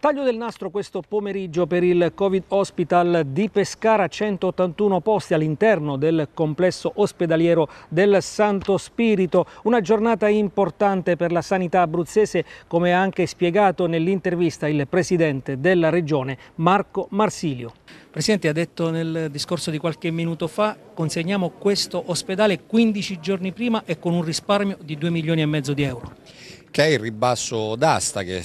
Taglio del nastro questo pomeriggio per il Covid Hospital di Pescara, 181 posti all'interno del complesso ospedaliero del Santo Spirito. Una giornata importante per la sanità abruzzese, come ha anche spiegato nell'intervista il presidente della regione Marco Marsilio. Presidente ha detto nel discorso di qualche minuto fa, consegniamo questo ospedale 15 giorni prima e con un risparmio di 2 milioni e mezzo di euro che è il ribasso d'asta che, che,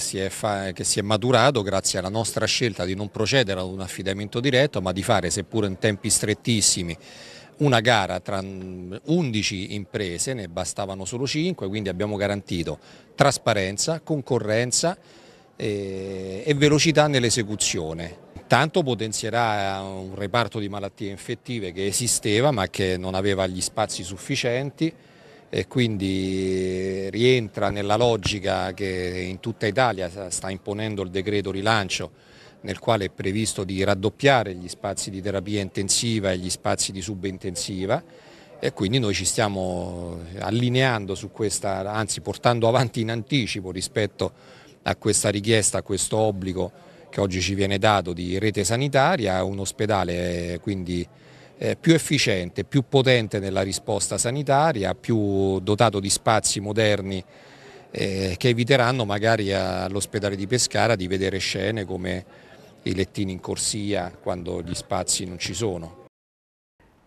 si è maturato grazie alla nostra scelta di non procedere ad un affidamento diretto ma di fare seppure in tempi strettissimi una gara tra 11 mm, imprese, ne bastavano solo 5, quindi abbiamo garantito trasparenza, concorrenza e, eh, e velocità nell'esecuzione. Tanto potenzierà eh, un reparto di malattie infettive che esisteva ma che non aveva gli spazi sufficienti e quindi rientra nella logica che in tutta Italia sta imponendo il decreto rilancio nel quale è previsto di raddoppiare gli spazi di terapia intensiva e gli spazi di subintensiva e quindi noi ci stiamo allineando su questa, anzi portando avanti in anticipo rispetto a questa richiesta, a questo obbligo che oggi ci viene dato di rete sanitaria, un ospedale quindi eh, più efficiente, più potente nella risposta sanitaria, più dotato di spazi moderni eh, che eviteranno magari all'ospedale di Pescara di vedere scene come i lettini in corsia quando gli spazi non ci sono.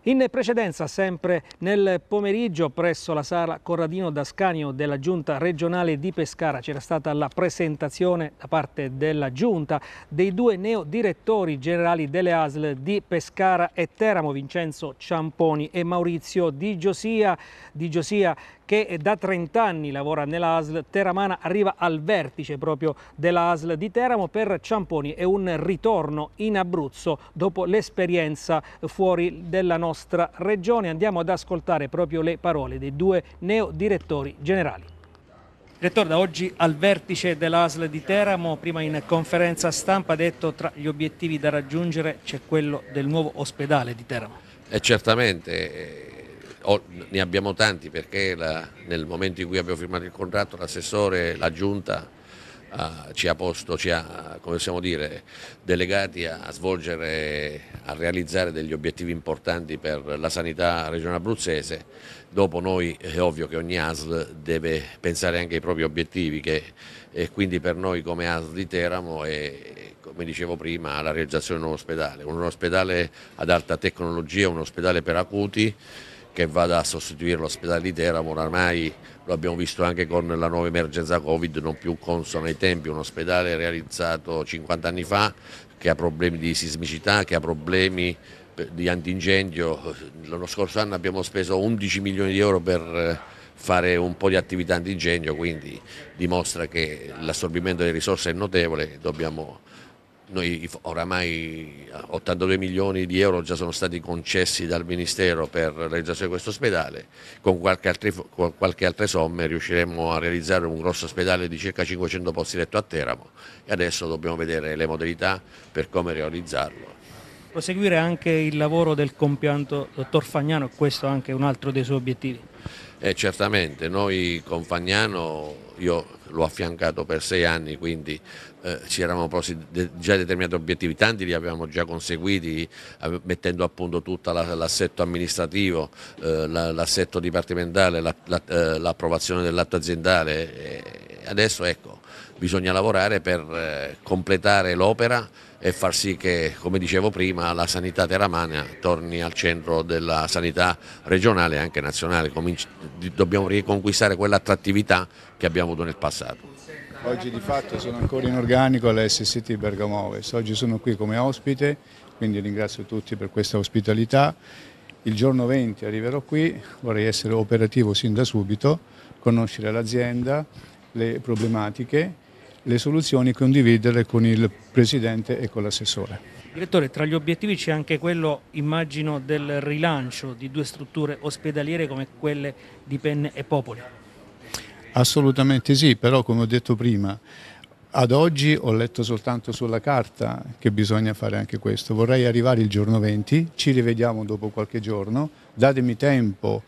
In precedenza, sempre nel pomeriggio, presso la sala Corradino Dascanio della Giunta regionale di Pescara, c'era stata la presentazione da parte della Giunta dei due neodirettori generali delle ASL di Pescara e Teramo, Vincenzo Ciamponi e Maurizio Di Giosia, di Giosia che da 30 anni lavora nella ASL teramana, arriva al vertice proprio della ASL di Teramo. Per Ciamponi è un ritorno in Abruzzo dopo l'esperienza fuori della nostra nostra regione. Andiamo ad ascoltare proprio le parole dei due neodirettori generali. Direttore, da oggi al vertice dell'ASL di Teramo, prima in conferenza stampa ha detto tra gli obiettivi da raggiungere c'è quello del nuovo ospedale di Teramo. E certamente, eh, ne abbiamo tanti perché la, nel momento in cui abbiamo firmato il contratto l'assessore, la giunta Uh, ci ha posto, ci ha, come possiamo dire, delegati a, a, svolgere, a realizzare degli obiettivi importanti per la sanità regionale abruzzese. Dopo noi è ovvio che ogni ASL deve pensare anche ai propri obiettivi che, e quindi per noi come ASL di Teramo è, come dicevo prima, la realizzazione di un ospedale, un ospedale ad alta tecnologia, un ospedale per acuti che vada a sostituire l'ospedale di Teramo, oramai lo abbiamo visto anche con la nuova emergenza Covid, non più consono ai tempi, un ospedale realizzato 50 anni fa che ha problemi di sismicità, che ha problemi eh, di antincendio, l'anno scorso anno abbiamo speso 11 milioni di euro per eh, fare un po' di attività antincendio, quindi dimostra che l'assorbimento delle risorse è notevole, dobbiamo noi oramai 82 eh, milioni di euro già sono stati concessi dal Ministero per la realizzazione di questo ospedale, con qualche, altri, con qualche altre somme riusciremo a realizzare un grosso ospedale di circa 500 posti letto a Teramo e adesso dobbiamo vedere le modalità per come realizzarlo proseguire anche il lavoro del compianto dottor Fagnano, questo è anche un altro dei suoi obiettivi. Eh, certamente, noi con Fagnano, io l'ho affiancato per sei anni, quindi eh, ci eravamo posti de già determinati obiettivi, tanti li avevamo già conseguiti mettendo a punto tutto l'assetto amministrativo, eh, l'assetto la dipartimentale, eh, l'approvazione dell'atto aziendale eh, Adesso ecco, bisogna lavorare per eh, completare l'opera e far sì che, come dicevo prima, la sanità teramania torni al centro della sanità regionale e anche nazionale. dobbiamo riconquistare quell'attrattività che abbiamo avuto nel passato. Oggi di fatto sono ancora in organico alla SST Bergamo Ovest, oggi sono qui come ospite, quindi ringrazio tutti per questa ospitalità. Il giorno 20 arriverò qui, vorrei essere operativo sin da subito, conoscere l'azienda le problematiche, le soluzioni e condividerle con il Presidente e con l'assessore. Direttore, tra gli obiettivi c'è anche quello, immagino, del rilancio di due strutture ospedaliere come quelle di Penne e Popoli. Assolutamente sì, però come ho detto prima, ad oggi ho letto soltanto sulla carta che bisogna fare anche questo. Vorrei arrivare il giorno 20, ci rivediamo dopo qualche giorno, datemi tempo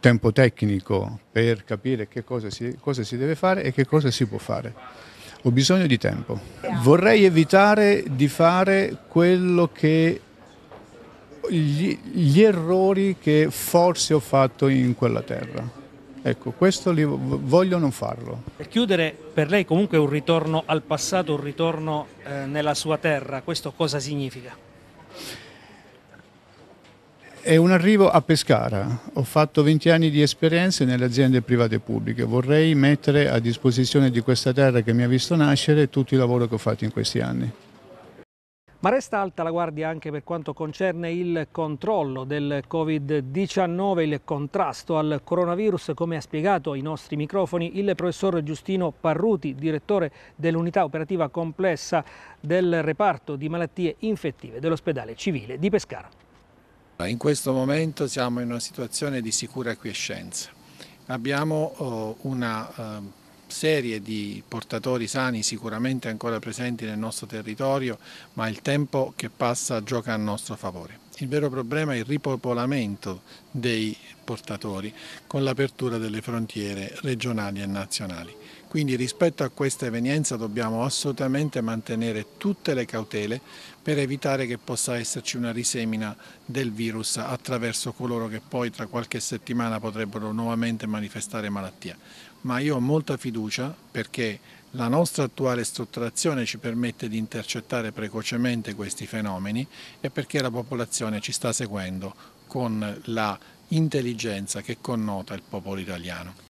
tempo tecnico per capire che cosa si, cosa si deve fare e che cosa si può fare. Ho bisogno di tempo. Vorrei evitare di fare quello che gli, gli, errori che forse ho fatto in quella terra. Ecco, questo li, voglio non farlo. Per chiudere, per lei comunque un ritorno al passato, un ritorno eh, nella sua terra, questo cosa significa? È un arrivo a Pescara. Ho fatto 20 anni di esperienze nelle aziende private e pubbliche. Vorrei mettere a disposizione di questa terra che mi ha visto nascere tutto il lavoro che ho fatto in questi anni. Ma resta alta la guardia anche per quanto concerne il controllo del Covid-19, il contrasto al coronavirus, come ha spiegato ai nostri microfoni il professor Giustino Parruti, direttore dell'unità operativa complessa del reparto di malattie infettive dell'ospedale civile di Pescara. In questo momento siamo in una situazione di sicura acquiescenza. Abbiamo oh, una ehm, serie di portatori sani sicuramente ancora presenti nel nostro territorio, ma il tempo che passa gioca a nostro favore. Il vero problema è il ripopolamento dei portatori con l'apertura delle frontiere regionali e nazionali. Quindi rispetto a questa evenienza dobbiamo assolutamente mantenere tutte le cautele per evitare che possa esserci una risemina del virus attraverso coloro che poi tra qualche settimana potrebbero nuovamente manifestare malattia. Ma io ho molta fiducia perché la nostra attuale strutturazione ci permette di intercettare precocemente questi fenomeni e perché la popolazione ci sta seguendo con la intelligenza che connota il popolo italiano.